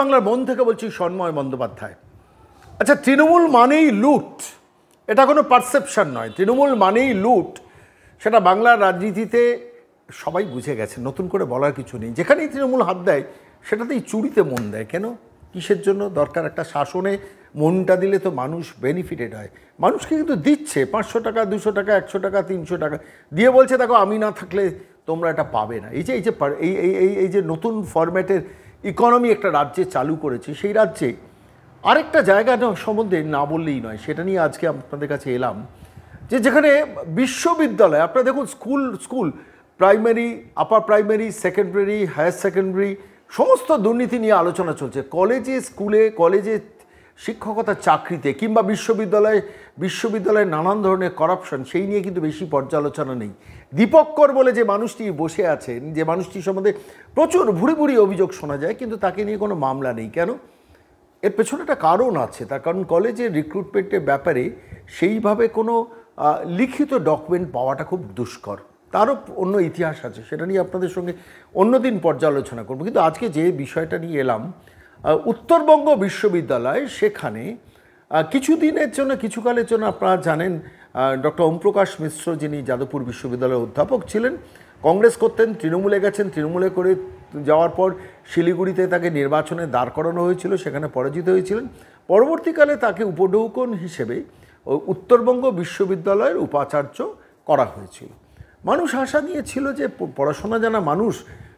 বাংলার মন থেকে বলছি সন্ময় বন্দ্যোপাধ্যায় আচ্ছা তৃণমূল মানেই লুট এটা কোনো পারসেপশন নয় তৃণমূল মানেই লুট সেটা বাংলার রাজনীতিতে সবাই বুঝে গেছে নতুন করে বলার কিছু নেই যেখানেই তৃণমূল হাত দেয় সেটাতেই চুরিতে মন দেয় কেন কিসের জন্য দরকার একটা শাসনে মনটা দিলে তো মানুষ বেনিফিটেড হয় মানুষকে কিন্তু দিচ্ছে পাঁচশো টাকা দুশো টাকা একশো টাকা তিনশো টাকা দিয়ে বলছে দেখো আমি না থাকলে তোমরা এটা পাবে না এই যে এই যে এই এই এই যে নতুন ফরম্যাটের ইকোনমি একটা রাজ্যে চালু করেছে সেই রাজ্যে আরেকটা জায়গা সম্বন্ধে না বললেই নয় সেটা নিয়ে আজকে আপনাদের কাছে এলাম যে যেখানে বিশ্ববিদ্যালয় আপনারা দেখুন school school primary upper primary secondary higher secondary সমস্ত দুর্নীতি নিয়ে আলোচনা চলছে কলেজে স্কুলে কলেজে শিক্ষকতা চাকরিতে কিংবা বিশ্ববিদ্যালয়ে বিশ্ববিদ্যালয়ে নানান ধরনের করাপশন সেই নিয়ে কিন্তু বেশি পর্যালোচনা নেই দীপক্কর বলে যে মানুষটি বসে আছেন যে মানুষটি সম্বন্ধে প্রচুর ভুড়ি ভুড়ি অভিযোগ শোনা যায় কিন্তু তাকে নিয়ে কোনো মামলা নেই কেন এর পেছনে একটা কারণ আছে তার কারণ কলেজে রিক্রুটমেন্টের ব্যাপারে সেইভাবে কোনো লিখিত ডকুমেন্ট পাওয়াটা খুব দুষ্কর তারও অন্য ইতিহাস আছে সেটা নিয়ে আপনাদের সঙ্গে অন্যদিন পর্যালোচনা করব কিন্তু আজকে যে বিষয়টা নিয়ে এলাম উত্তরবঙ্গ বিশ্ববিদ্যালয় সেখানে কিছুদিনের জন্য কিছুকালের জন্য আপনারা জানেন ডক্টর ওমপ্রকাশ মিশ্র যিনি যাদবপুর বিশ্ববিদ্যালয়ের অধ্যাপক ছিলেন কংগ্রেস করতেন তৃণমূলে গেছেন তৃণমূলে করে যাওয়ার পর শিলিগুড়িতে তাকে নির্বাচনে দাঁড় করানো হয়েছিল সেখানে পরাজিত হয়েছিলেন পরবর্তীকালে তাকে উপঢৌকন হিসেবে উত্তরবঙ্গ বিশ্ববিদ্যালয়ের উপাচার্য করা হয়েছিল মানুষ আশা নিয়েছিল যে পড়াশোনা জানা মানুষ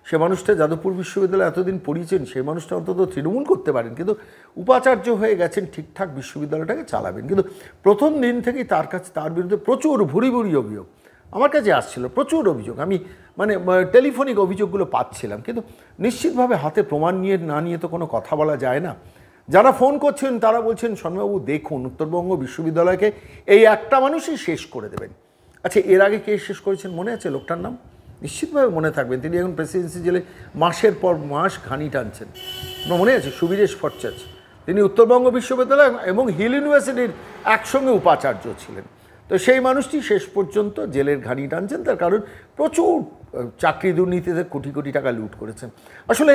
সে মানুষটা যাদবপুর বিশ্ববিদ্যালয়ে এতদিন পড়িয়েছেন সেই মানুষটা অন্তত তৃণমূল করতে পারেন কিন্তু উপাচার্য হয়ে গেছেন ঠিকঠাক বিশ্ববিদ্যালয়টাকে চালাবেন কিন্তু প্রথম দিন থেকেই তার কাছে তার বিরুদ্ধে প্রচুর ভুরি ভুরি অভিযোগ আমার কাছে আসছিল প্রচুর অভিযোগ আমি মানে টেলিফোনিক অভিযোগগুলো পাচ্ছিলাম কিন্তু নিশ্চিতভাবে হাতে প্রমাণ নিয়ে না নিয়ে তো কোনো কথা বলা যায় না যারা ফোন করছেন তারা বলছেন সন্মবাবু দেখুন উত্তরবঙ্গ বিশ্ববিদ্যালয়কে এই একটা মানুষই শেষ করে দেবেন আচ্ছা এর আগে কে শেষ করেছেন মনে আছে লোকটার নাম নিশ্চিতভাবে মনে থাকবেন তিনি এখন প্রেসিডেন্সি জেলে মাসের পর মাস ঘানি টানছেন আপনার মনে আছে সুবিরেশ ফটচাচ তিনি উত্তরবঙ্গ বিশ্ববিদ্যালয় এবং হিল ইউনিভার্সিটির একসঙ্গে উপাচার্য ছিলেন তো সেই মানুষটি শেষ পর্যন্ত জেলের ঘানি টানছেন তার কারণ প্রচুর চাকরি দুর্নীতিতে কোটি কোটি টাকা লুট করেছেন আসলে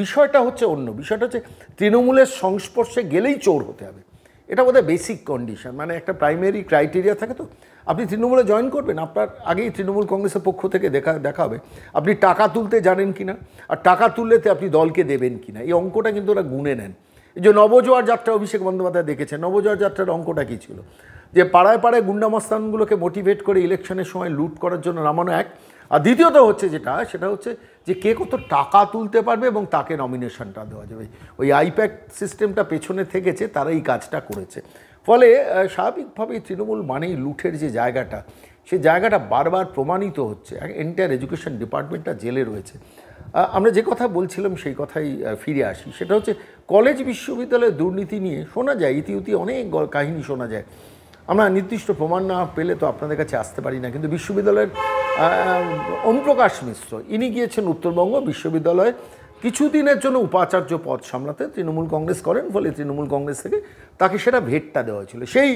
বিষয়টা হচ্ছে অন্য বিষয়টা হচ্ছে তৃণমূলের সংস্পর্শে গেলেই চোর হতে হবে এটা বোধহয় বেসিক কন্ডিশন মানে একটা প্রাইমারি ক্রাইটেরিয়া থাকে তো আপনি তৃণমূলে জয়েন করবেন আপনার আগেই তৃণমূল কংগ্রেসের পক্ষ থেকে দেখা দেখা হবে আপনি টাকা তুলতে জানেন কি না আর টাকা তুললেতে আপনি দলকে দেবেন কি না এই অঙ্কটা কিন্তু ওরা গুনে নেন এই যে নবজোয়ার যাত্রা অভিষেক বন্দ্যোপাধ্যায় দেখেছেন নবজোয়ার যাত্রার অঙ্কটা কী ছিল যে পাড়ায় পাড়ায় গুন্ডামস্তানগুলোকে মোটিভেট করে ইলেকশনের সময় লুট করার জন্য নামানো এক আর দ্বিতীয়ত হচ্ছে যেটা সেটা হচ্ছে যে কে কত টাকা তুলতে পারবে এবং তাকে নমিনেশনটা দেওয়া যাবে ওই আইপ্যাক সিস্টেমটা পেছনে থেকেছে তারা এই কাজটা করেছে ফলে স্বাভাবিকভাবেই তৃণমূল মানেই লুঠের যে জায়গাটা সে জায়গাটা বারবার প্রমাণিত হচ্ছে এন্টায়ার এডুকেশন ডিপার্টমেন্টটা জেলে রয়েছে আমরা যে কথা বলছিলাম সেই কথাই ফিরে আসি সেটা হচ্ছে কলেজ বিশ্ববিদ্যালয়ের দুর্নীতি নিয়ে শোনা যায় ইতিউতি অনেক কাহিনী শোনা যায় আমরা নির্দিষ্ট প্রমাণ না পেলে তো আপনাদের কাছে আসতে পারি না কিন্তু বিশ্ববিদ্যালয়ের ওমপ্রকাশ মিশ্র ইনি গিয়েছেন উত্তরবঙ্গ বিশ্ববিদ্যালয়ে কিছুদিনের জন্য উপাচার্য পদ সামলাতে তৃণমূল কংগ্রেস করেন ফলে তৃণমূল কংগ্রেস থেকে তাকে সেটা ভেটটা দেওয়া হয়েছিল সেই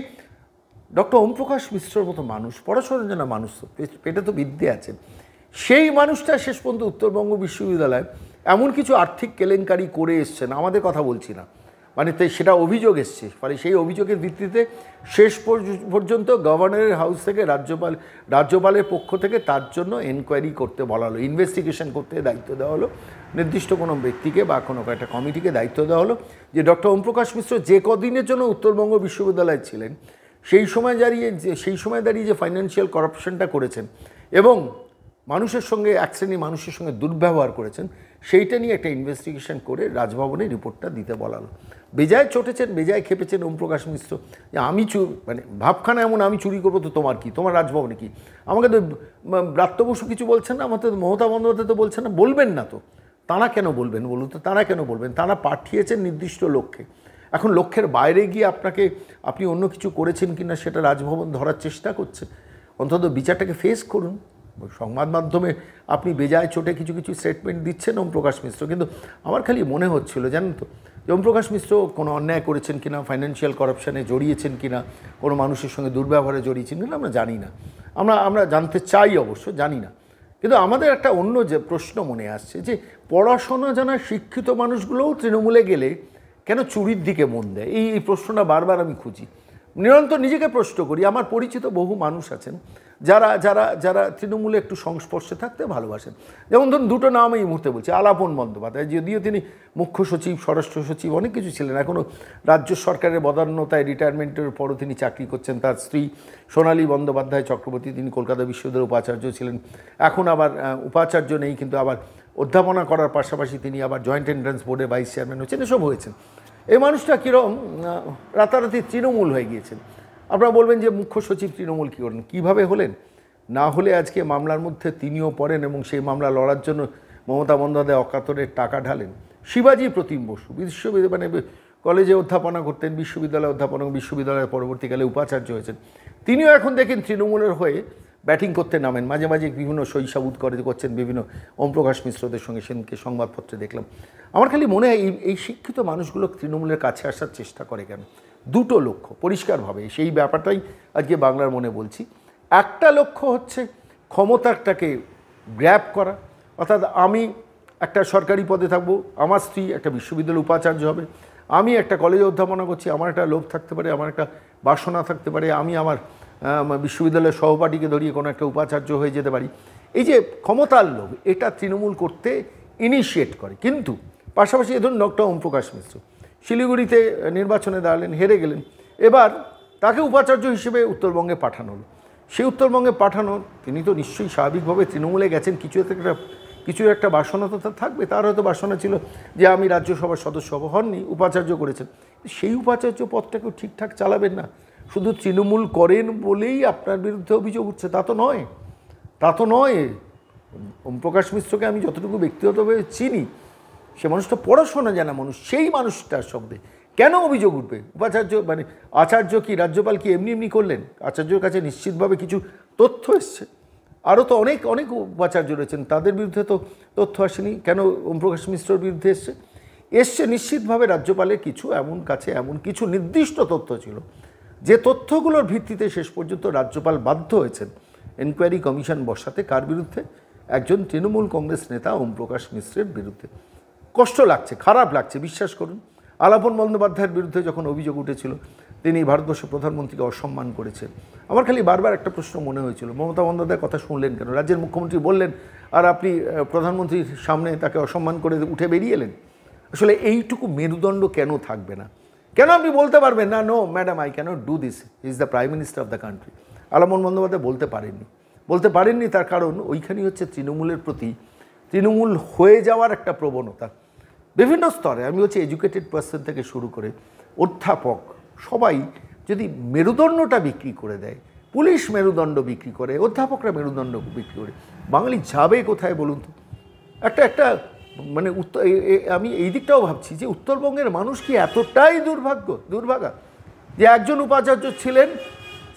ডক্টর ওমপ্রকাশ মিশ্রর মতো মানুষ পড়াশোনার জন্য মানুষ তো পেটে তো বিদ্যে আছে সেই মানুষটা শেষ পর্যন্ত উত্তরবঙ্গ বিশ্ববিদ্যালয়ে এমন কিছু আর্থিক কেলেঙ্কারি করে এসছেন আমাদের কথা বলছি না মানে সেটা অভিযোগ এসছে ফলে সেই অভিযোগের ভিত্তিতে শেষ পর্যন্ত গভর্নরের হাউস থেকে রাজ্যপাল রাজ্যপালের পক্ষ থেকে তার জন্য এনকোয়ারি করতে বলা হলো ইনভেস্টিগেশন করতে দায়িত্ব দেওয়া হলো নির্দিষ্ট কোনো ব্যক্তিকে বা কোনো একটা কমিটিকে দায়িত্ব দেওয়া হলো যে ডক্টর ওমপ্রকাশ মিশ্র যে কদিনের জন্য উত্তরবঙ্গ বিশ্ববিদ্যালয়ে ছিলেন সেই সময় দাঁড়িয়ে যে সেই সময় দাঁড়িয়ে যে ফাইন্যান্সিয়াল করাপশনটা করেছেন এবং মানুষের সঙ্গে এক শ্রেণী মানুষের সঙ্গে দুর্ব্যবহার করেছেন সেইটা নিয়ে একটা ইনভেস্টিগেশন করে রাজভবনে রিপোর্টটা দিতে বলা হলো বেজায় চটেছেন বেজায় খেপেছেন ওমপ্রকাশ মিশ্র যে আমি চু মানে ভাবখানা এমন আমি চুরি করবো তো তোমার কি তোমার রাজভবনে কি আমাকে তো ব্রাত্য বসু কিছু বলছেন না তো মমতা বন্দ্যোপাধ্যায় তো বলছেন না বলবেন না তো তাঁরা কেন বলবেন বলুন তো তাঁরা কেন বলবেন তাঁরা পাঠিয়েছেন নির্দিষ্ট লক্ষ্যে এখন লক্ষ্যের বাইরে গিয়ে আপনাকে আপনি অন্য কিছু করেছেন কি না সেটা রাজভবন ধরার চেষ্টা করছে অন্তত বিচারটাকে ফেস করুন সংবাদ মাধ্যমে আপনি বেজায় চোটে কিছু কিছু স্টেটমেন্ট দিচ্ছেন ওম প্রকাশ মিশ্র কিন্তু আমার খালি মনে হচ্ছিল জানেন তো যেমন প্রকাশ মিশ্র কোনো অন্যায় করেছেন কিনা ফাইন্যান্সিয়াল করাপশানে জড়িয়েছেন কিনা কোনো মানুষের সঙ্গে দুর্ব্যবহারে জড়িয়েছেন কিনা আমরা জানি না আমরা আমরা জানতে চাই অবশ্য জানি না কিন্তু আমাদের একটা অন্য যে প্রশ্ন মনে আসছে যে পড়াশোনা জানা শিক্ষিত মানুষগুলোও তৃণমূলে গেলে কেন চুরির দিকে মন দেয় এই এই প্রশ্নটা বারবার আমি খুঁজি নিরন্তর নিজেকে প্রশ্ন করি আমার পরিচিত বহু মানুষ আছেন যারা যারা যারা তৃণমূলে একটু সংস্পর্শে থাকতে ভালোবাসেন যেমন ধরুন দুটো নাম এই মুহূর্তে বলছি আলাপন বন্দ্যোপাধ্যায় যদিও তিনি মুখ্য সচিব স্বরাষ্ট্র সচিব অনেক কিছু ছিলেন এখনও রাজ্য সরকারের বদান্যতায় রিটায়ারমেন্টের পরও তিনি চাকরি করছেন তার স্ত্রী সোনালী বন্দ্যোপাধ্যায় চক্রবর্তী তিনি কলকাতা বিশ্ববিদ্যালয়ের উপাচার্য ছিলেন এখন আবার উপাচার্য নেই কিন্তু আবার অধ্যাপনা করার পাশাপাশি তিনি আবার জয়েন্ট এন্ট্রান্স বোর্ডের ভাইস চেয়ারম্যান হয়েছেন এসব হয়েছেন এই মানুষটা কীরকম রাতারাতি তৃণমূল হয়ে গিয়েছেন আপনারা বলবেন যে মুখ্য সচিব তৃণমূল কী করেন কীভাবে হলেন না হলে আজকে মামলার মধ্যে তিনিও পড়েন এবং সেই মামলা লড়ার জন্য মমতা বন্দ্যোপাধ্যায় অকাতরে টাকা ঢালেন শিবাজি প্রতিম বসু বিশ্ববিদ্যালয় মানে কলেজে অধ্যাপনা করতেন বিশ্ববিদ্যালয়ে অধ্যাপনা বিশ্ববিদ্যালয়ে পরবর্তীকালে উপাচার্য হয়েছেন তিনিও এখন দেখেন তৃণমূলের হয়ে ব্যাটিং করতে নামেন মাঝে মাঝে বিভিন্ন শৈশব উৎকর করছেন বিভিন্ন ওমপ্রকাশ মিশ্রদের সঙ্গে সেদিনকে সংবাদপত্রে দেখলাম আমার খালি মনে হয় এই শিক্ষিত মানুষগুলো তৃণমূলের কাছে আসার চেষ্টা করে কেন দুটো লক্ষ্য পরিষ্কারভাবে সেই ব্যাপারটাই আজকে বাংলার মনে বলছি একটা লক্ষ্য হচ্ছে ক্ষমতাটাকে গ্র্যাপ করা অর্থাৎ আমি একটা সরকারি পদে থাকবো আমার স্ত্রী একটা বিশ্ববিদ্যালয় উপাচার্য হবে আমি একটা কলেজে অধ্যাপনা করছি আমার একটা লোভ থাকতে পারে আমার একটা বাসনা থাকতে পারে আমি আমার বিশ্ববিদ্যালয়ের সহপাঠীকে ধরিয়ে কোনো একটা উপাচার্য হয়ে যেতে পারি এই যে ক্ষমতার লোভ এটা তৃণমূল করতে ইনিশিয়েট করে কিন্তু পাশাপাশি ধরুন ডক্টর ওম প্রকাশ মিশ্র শিলিগুড়িতে নির্বাচনে দাঁড়ালেন হেরে গেলেন এবার তাকে উপাচার্য হিসেবে উত্তরবঙ্গে পাঠানো হলো সেই উত্তরবঙ্গে পাঠানো তিনি তো নিশ্চয়ই স্বাভাবিকভাবে তৃণমূলে গেছেন কিছু একটা কিছু একটা বাসনা তো তার থাকবে তার হয়তো বাসনা ছিল যে আমি রাজ্যসভার সদস্য হব হননি উপাচার্য করেছেন সেই উপাচার্য পদটাকেও ঠিকঠাক চালাবেন না শুধু তৃণমূল করেন বলেই আপনার বিরুদ্ধে অভিযোগ উঠছে তা তো নয় তা তো নয় ওম প্রকাশ মিশ্রকে আমি যতটুকু ব্যক্তিগতভাবে চিনি সে মানুষটা পড়াশোনা জানা মানুষ সেই মানুষটার সঙ্গে কেন অভিযোগ উঠবে উপাচার্য মানে আচার্য কি রাজ্যপাল কি এমনি এমনি করলেন আচার্যর কাছে নিশ্চিতভাবে কিছু তথ্য এসছে আরও তো অনেক অনেক উপাচার্য রয়েছেন তাদের বিরুদ্ধে তো তথ্য আসেনি কেন ওমপ্রকাশ মিশ্রর বিরুদ্ধে এসছে এসছে নিশ্চিতভাবে রাজ্যপালের কিছু এমন কাছে এমন কিছু নির্দিষ্ট তথ্য ছিল যে তথ্যগুলোর ভিত্তিতে শেষ পর্যন্ত রাজ্যপাল বাধ্য হয়েছেন এনকোয়ারি কমিশন বসাতে কার বিরুদ্ধে একজন তৃণমূল কংগ্রেস নেতা ওমপ্রকাশ মিশ্রের বিরুদ্ধে কষ্ট লাগছে খারাপ লাগছে বিশ্বাস করুন আলাপন বন্দ্যোপাধ্যায়ের বিরুদ্ধে যখন অভিযোগ উঠেছিল তিনি ভারতবর্ষের প্রধানমন্ত্রীকে অসম্মান করেছেন আমার খালি বারবার একটা প্রশ্ন মনে হয়েছিল মমতা বন্দ্যোপাধ্যায় কথা শুনলেন কেন রাজ্যের মুখ্যমন্ত্রী বললেন আর আপনি প্রধানমন্ত্রীর সামনে তাকে অসম্মান করে উঠে বেরিয়ে এলেন আসলে এইটুকু মেরুদণ্ড কেন থাকবে না কেন আপনি বলতে পারবেন না no madam I can't do this is the prime minister of the country আলামন বন্দ্যোপাধ্যায় বলতে পারেননি বলতে পারেননি তার কারণ ওইখানেই হচ্ছে তৃণমূলের প্রতি তৃণমূল হয়ে যাওয়ার একটা প্রবণতা বিভিন্ন স্তরে আমি হচ্ছে এডুকেটেড পার্সন থেকে শুরু করে অধ্যাপক সবাই যদি মেরুদণ্ডটা বিক্রি করে দেয় পুলিশ মেরুদণ্ড বিক্রি করে অধ্যাপকরা মেরুদণ্ড বিক্রি করে বাঙালি যাবে কোথায় বলুন তো একটা একটা মানে উত্তর আমি এই দিকটাও ভাবছি যে উত্তরবঙ্গের মানুষ কি এতটাই দুর্ভাগ্য দুর্ভাগা যে একজন উপাচার্য ছিলেন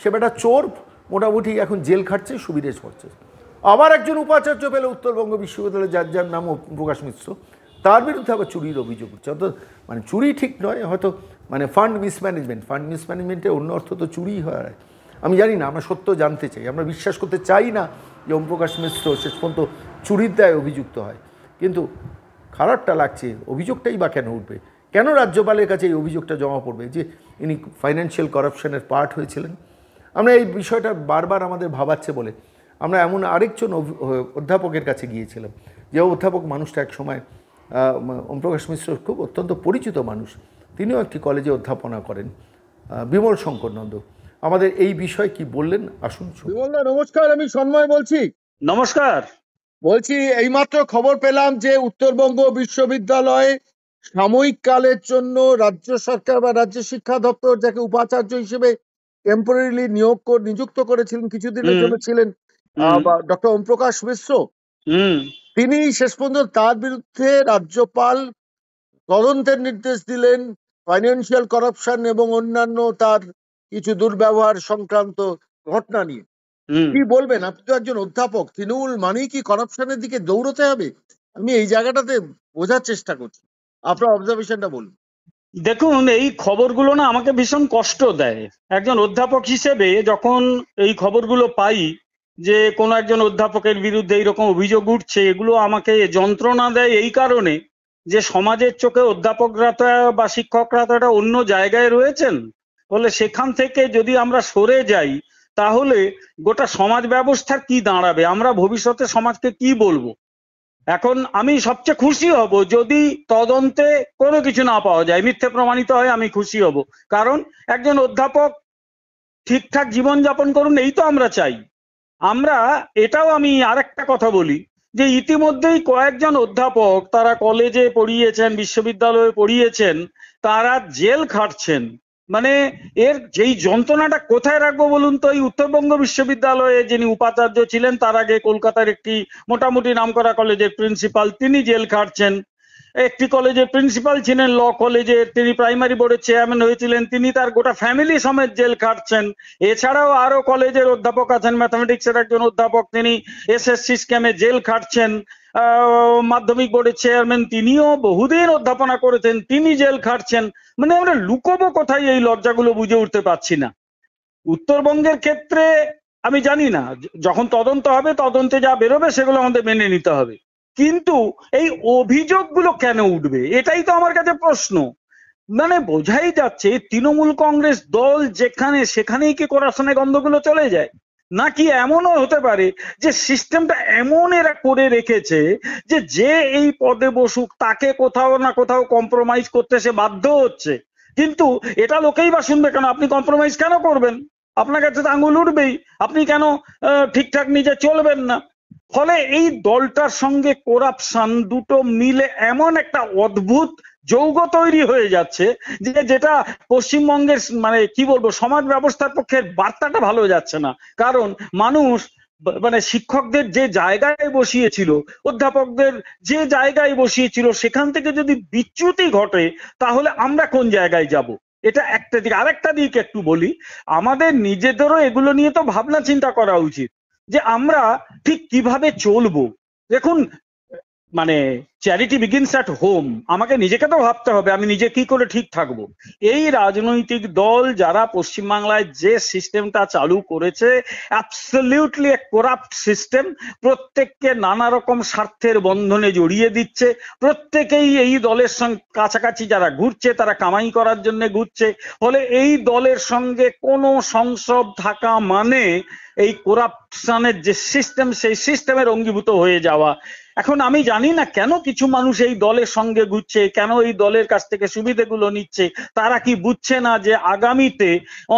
সে বেটা চোর মোটামুটি এখন জেল খাটছে সুবিধে ছড়ছে আবার একজন উপাচার্য পেলে উত্তরবঙ্গ বিশ্ববিদ্যালয়ে যার যার নাম প্রকাশ মিশ্র তার বিরুদ্ধে আবার চুরির অভিযোগ উঠছে অর্থাৎ মানে চুরি ঠিক নয় হয়তো মানে ফান্ড মিসম্যানেজমেন্ট ফান্ড মিসম্যানেজমেন্টে অন্য অর্থ তো চুরিই হয় আমি জানি না আমরা সত্য জানতে চাই আমরা বিশ্বাস করতে চাই না যে ওমপ্রকাশ মিশ্র শেষ পর্যন্ত চুরির দায় অভিযুক্ত হয় কিন্তু খারাপটা লাগছে অভিযোগটাই বা কেন উঠবে কেন রাজ্যপালের কাছে এই অভিযোগটা জমা পড়বে যে ইনি ফাইন্যান্সিয়াল করাপশনের পার্ট হয়েছিলেন আমরা এই বিষয়টা বারবার আমাদের ভাবাচ্ছে বলে আমরা এমন আরেকজন অধ্যাপকের কাছে গিয়েছিলাম যে অধ্যাপক মানুষটা এক সময় ওমপ্রকাশ মিশ্র খুব অত্যন্ত পরিচিত মানুষ তিনিও একটি কলেজে অধ্যাপনা করেন বিমল শঙ্কর নন্দ আমাদের এই বিষয় কি বললেন আসুন বিমলদা নমস্কার আমি সন্ময় বলছি নমস্কার বলছি এইমাত্র খবর পেলাম যে উত্তরবঙ্গ বিশ্ববিদ্যালয়ে সাময়িক কালের জন্য রাজ্য সরকার বা রাজ্য শিক্ষা দপ্তর যাকে উপাচার্য হিসেবে টেম্পোরারিলি নিয়োগ নিযুক্ত করেছিলেন কিছুদিনের জন্য ছিলেন ডক্টর ওম প্রকাশ মিশ্র তিনি শেষ পর্যন্ত তার বিরুদ্ধে রাজ্যপাল তদন্তের নির্দেশ দিলেন ফাইন্যান্সিয়াল করাপশন এবং অন্যান্য তার কিছু দুর্ব্যবহার সংক্রান্ত ঘটনা নিয়ে কি বলবেন আপনি তো একজন অধ্যাপক তৃণমূল মানেই কি করাপশনের দিকে দৌড়তে হবে আমি এই জায়গাটাতে বোঝার চেষ্টা করছি আপনার অবজারভেশনটা বলুন দেখুন এই খবরগুলো না আমাকে ভীষণ কষ্ট দেয় একজন অধ্যাপক হিসেবে যখন এই খবরগুলো পাই যে কোনো একজন অধ্যাপকের বিরুদ্ধে এইরকম অভিযোগ উঠছে এগুলো আমাকে যন্ত্রণা দেয় এই কারণে যে সমাজের চোখে অধ্যাপকরা তো বা শিক্ষকরা তো একটা অন্য জায়গায় রয়েছেন ফলে সেখান থেকে যদি আমরা সরে যাই তাহলে গোটা সমাজ ব্যবস্থা কি দাঁড়াবে আমরা ভবিষ্যতে সমাজকে কি বলবো এখন আমি সবচেয়ে খুশি হব যদি তদন্তে কোনো কিছু না পাওয়া যায় মিথ্যে প্রমাণিত হয় আমি খুশি হব কারণ একজন অধ্যাপক ঠিকঠাক জীবনযাপন করুন এই তো আমরা চাই আমরা এটাও আমি আরেকটা কথা বলি যে ইতিমধ্যেই কয়েকজন অধ্যাপক তারা কলেজে পড়িয়েছেন বিশ্ববিদ্যালয়ে পড়িয়েছেন তারা জেল খাটছেন মানে এর যেই যন্ত্রণাটা কোথায় রাখবো বলুন তো এই উত্তরবঙ্গ বিশ্ববিদ্যালয়ে যিনি উপাচার্য ছিলেন তার আগে কলকাতার একটি মোটামুটি নামকরা কলেজের প্রিন্সিপাল তিনি জেল খাটছেন একটি কলেজের প্রিন্সিপাল ছিলেন ল কলেজের তিনি প্রাইমারি বোর্ডের চেয়ারম্যান হয়েছিলেন তিনি তার গোটা ফ্যামিলি সমেত জেল খাটছেন এছাড়াও আরো কলেজের অধ্যাপক আছেন এর একজন অধ্যাপক তিনি এসএসসি স্ক্যামে জেল খাটছেন মাধ্যমিক বোর্ডের চেয়ারম্যান তিনিও বহুদিন অধ্যাপনা করেছেন তিনি জেল খাটছেন মানে আমরা লুকোবো কোথায় এই লজ্জাগুলো বুঝে উঠতে পারছি না উত্তরবঙ্গের ক্ষেত্রে আমি জানি না যখন তদন্ত হবে তদন্তে যা বেরোবে সেগুলো আমাদের মেনে নিতে হবে কিন্তু এই অভিযোগগুলো কেন উঠবে এটাই তো আমার কাছে প্রশ্ন মানে বোঝাই যাচ্ছে তৃণমূল কংগ্রেস দল যেখানে সেখানেই কি করাশনে গন্ধগুলো চলে যায় নাকি এমনও হতে পারে যে সিস্টেমটা এমন এরা করে রেখেছে যে যে এই পদে বসুক তাকে কোথাও না কোথাও কম্প্রোমাইজ করতে সে বাধ্য হচ্ছে কিন্তু এটা লোকেই বা শুনবে কেন আপনি কম্প্রোমাইজ কেন করবেন আপনার কাছে তো আঙুল উঠবেই আপনি কেন ঠিকঠাক নিজে চলবেন না ফলে এই দলটার সঙ্গে করাপশন দুটো মিলে এমন একটা অদ্ভুত যৌগ তৈরি হয়ে যাচ্ছে যে যেটা পশ্চিমবঙ্গের মানে কি বলবো সমাজ ব্যবস্থার পক্ষে বার্তাটা ভালো যাচ্ছে না কারণ মানুষ মানে শিক্ষকদের যে জায়গায় বসিয়েছিল অধ্যাপকদের যে জায়গায় বসিয়েছিল সেখান থেকে যদি বিচ্যুতি ঘটে তাহলে আমরা কোন জায়গায় যাব এটা একটা দিক আরেকটা দিক একটু বলি আমাদের নিজেদেরও এগুলো নিয়ে তো ভাবনা চিন্তা করা উচিত যে আমরা ঠিক কিভাবে চলবো দেখুন মানে চ্যারিটি বিগিনস অ্যাট হোম আমাকে নিজেকে তো ভাবতে হবে আমি নিজে কি করে ঠিক থাকব এই রাজনৈতিক দল যারা পশ্চিমবাংলায় যে সিস্টেমটা চালু করেছে অ্যাবসলিউটলি এক করাপ্ট সিস্টেম প্রত্যেককে নানা রকম স্বার্থের বন্ধনে জড়িয়ে দিচ্ছে প্রত্যেকেই এই দলের সঙ্গে কাছাকাছি যারা ঘুরছে তারা কামাই করার জন্য ঘুরছে ফলে এই দলের সঙ্গে কোনো সংসদ থাকা মানে এই কোরাপশনের যে সিস্টেম সেই সিস্টেমের অঙ্গীভূত হয়ে যাওয়া এখন আমি জানি না কেন কিছু মানুষ এই দলের সঙ্গে ঘুরছে কেন এই দলের কাছ থেকে সুবিধাগুলো নিচ্ছে তারা কি বুঝছে না যে আগামীতে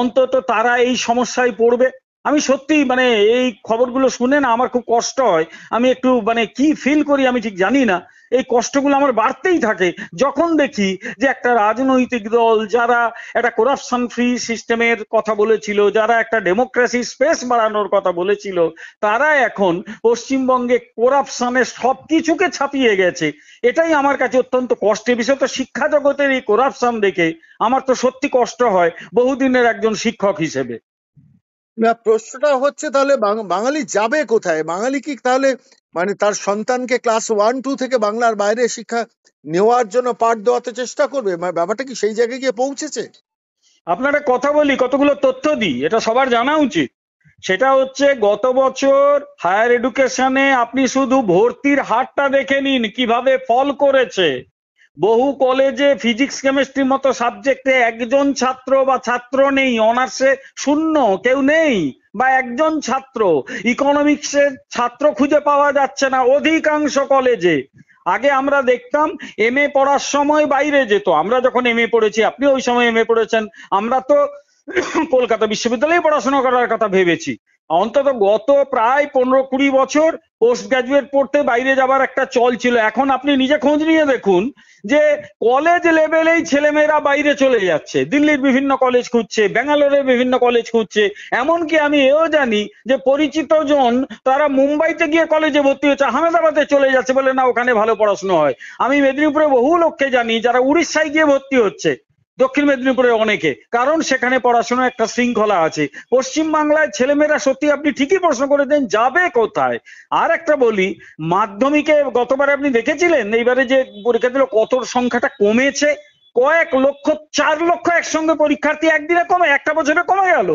অন্তত তারা এই সমস্যায় পড়বে আমি সত্যি মানে এই খবরগুলো শুনে না আমার খুব কষ্ট হয় আমি একটু মানে কি ফিল করি আমি ঠিক জানি না এই কষ্টগুলো আমার বাড়তেই থাকে যখন দেখি যে একটা রাজনৈতিক দল যারা একটা করাপশন ফ্রি সিস্টেমের কথা বলেছিল যারা একটা ডেমোক্রেসি স্পেস বাড়ানোর কথা বলেছিল তারা এখন পশ্চিমবঙ্গে করাপশনের সব কিছুকে ছাপিয়ে গেছে এটাই আমার কাছে অত্যন্ত কষ্টে তো শিক্ষা জগতের এই করাপশন দেখে আমার তো সত্যি কষ্ট হয় বহুদিনের একজন শিক্ষক হিসেবে না প্রশ্নটা হচ্ছে তাহলে বাঙালি যাবে কোথায় বাঙালি কি তাহলে মানে তার সন্তানকে ক্লাস ওয়ান টু থেকে বাংলার বাইরে শিক্ষা নেওয়ার জন্য পাঠ দেওয়াতে চেষ্টা করবে মানে ব্যাপারটা কি সেই জায়গায় গিয়ে পৌঁছেছে আপনারা কথা বলি কতগুলো তথ্য দিই এটা সবার জানা উচিত সেটা হচ্ছে গত বছর হায়ার এডুকেশনে আপনি শুধু ভর্তির হারটা দেখে নিন কিভাবে ফল করেছে বহু কলেজে ফিজিক্স কেমিস্ট্রি মতো সাবজেক্টে একজন ছাত্র বা ছাত্র নেই অনার্সে শূন্য কেউ নেই বা একজন ছাত্র ইকোনমিক্সের ছাত্র খুঁজে পাওয়া যাচ্ছে না অধিকাংশ কলেজে আগে আমরা দেখতাম এম এ পড়ার সময় বাইরে যেত আমরা যখন এম এ পড়েছি আপনি ওই সময় এম এ পড়েছেন আমরা তো কলকাতা বিশ্ববিদ্যালয়ে পড়াশোনা করার কথা ভেবেছি অন্তত গত প্রায় পনেরো কুড়ি বছর পোস্ট গ্রাজুয়েট পড়তে বাইরে যাবার একটা চল ছিল এখন আপনি নিজে খোঁজ নিয়ে দেখুন যে কলেজ লেভেলেই ছেলেমেয়েরা বাইরে চলে যাচ্ছে দিল্লির বিভিন্ন কলেজ খুঁজছে ব্যাঙ্গালোরের বিভিন্ন কলেজ খুঁজছে এমনকি আমি এও জানি যে পরিচিত জন তারা মুম্বাইতে গিয়ে কলেজে ভর্তি হচ্ছে আহমেদাবাদে চলে যাচ্ছে বলে না ওখানে ভালো পড়াশোনা হয় আমি মেদিনীপুরে বহু লোককে জানি যারা উড়িষ্যায় গিয়ে ভর্তি হচ্ছে দক্ষিণ মেদিনীপুরে অনেকে কারণ সেখানে পড়াশোনার একটা শৃঙ্খলা আছে পশ্চিম বাংলায় ছেলেমেয়েরা সত্যি আপনি ঠিকই প্রশ্ন দেন যাবে কোথায় আর একটা বলি মাধ্যমিকে গতবারে আপনি দেখেছিলেন এইবারে যে পরীক্ষা দিল কত সংখ্যাটা কমেছে কয়েক লক্ষ চার লক্ষ একসঙ্গে পরীক্ষার্থী একদিনে কমে একটা বছরে কমে গেল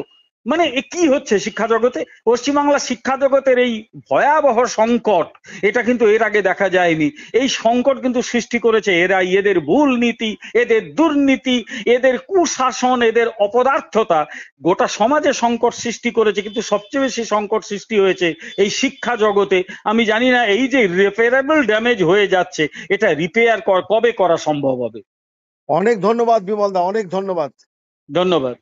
মানে কি হচ্ছে শিক্ষা জগতে পশ্চিমবাংলা শিক্ষা জগতের এই ভয়াবহ সংকট এটা কিন্তু এর আগে দেখা যায়নি এই সংকট কিন্তু সৃষ্টি করেছে এরা এদের ভুল নীতি এদের দুর্নীতি এদের কুশাসন এদের অপদার্থতা গোটা সমাজে সংকট সৃষ্টি করেছে কিন্তু সবচেয়ে বেশি সংকট সৃষ্টি হয়েছে এই শিক্ষা জগতে আমি জানি না এই যে রিপেয়ারেবল ড্যামেজ হয়ে যাচ্ছে এটা রিপেয়ার কবে করা সম্ভব হবে অনেক ধন্যবাদ বিমলদা অনেক ধন্যবাদ ধন্যবাদ